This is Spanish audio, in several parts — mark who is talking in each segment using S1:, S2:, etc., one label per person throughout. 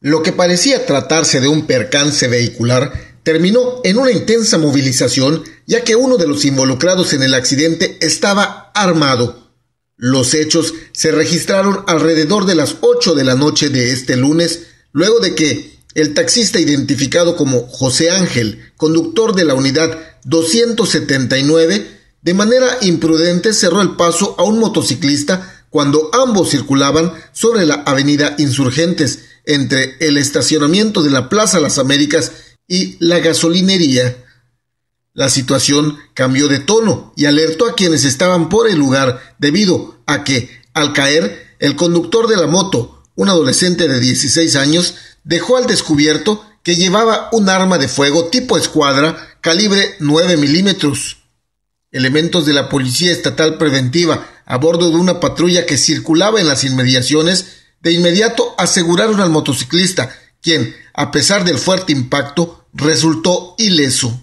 S1: Lo
S2: que parecía tratarse de un percance vehicular terminó en una intensa movilización ya que uno de los involucrados en el accidente estaba armado. Los hechos se registraron alrededor de las 8 de la noche de este lunes, luego de que el taxista identificado como José Ángel, conductor de la unidad 279, de manera imprudente cerró el paso a un motociclista cuando ambos circulaban sobre la avenida Insurgentes, entre el estacionamiento de la Plaza Las Américas y la gasolinería. La situación cambió de tono y alertó a quienes estaban por el lugar debido a que, al caer, el conductor de la moto, un adolescente de 16 años, dejó al descubierto que llevaba un arma de fuego tipo escuadra calibre 9 milímetros. Elementos de la Policía Estatal Preventiva, a bordo de una patrulla que circulaba en las inmediaciones, de inmediato aseguraron al motociclista, quien, a pesar del fuerte impacto, resultó ileso.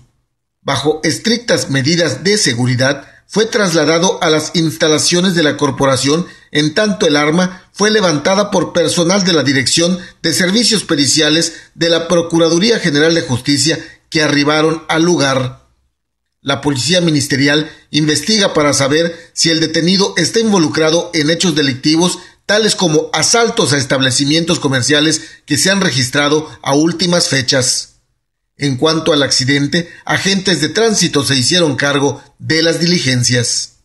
S2: Bajo estrictas medidas de seguridad, fue trasladado a las instalaciones de la corporación, en tanto el arma fue levantada por personal de la Dirección de Servicios Periciales de la Procuraduría General de Justicia que arribaron al lugar. La Policía Ministerial investiga para saber si el detenido está involucrado en hechos delictivos tales como asaltos a establecimientos comerciales que se han registrado a últimas fechas. En cuanto al accidente, agentes de tránsito se hicieron cargo de las diligencias.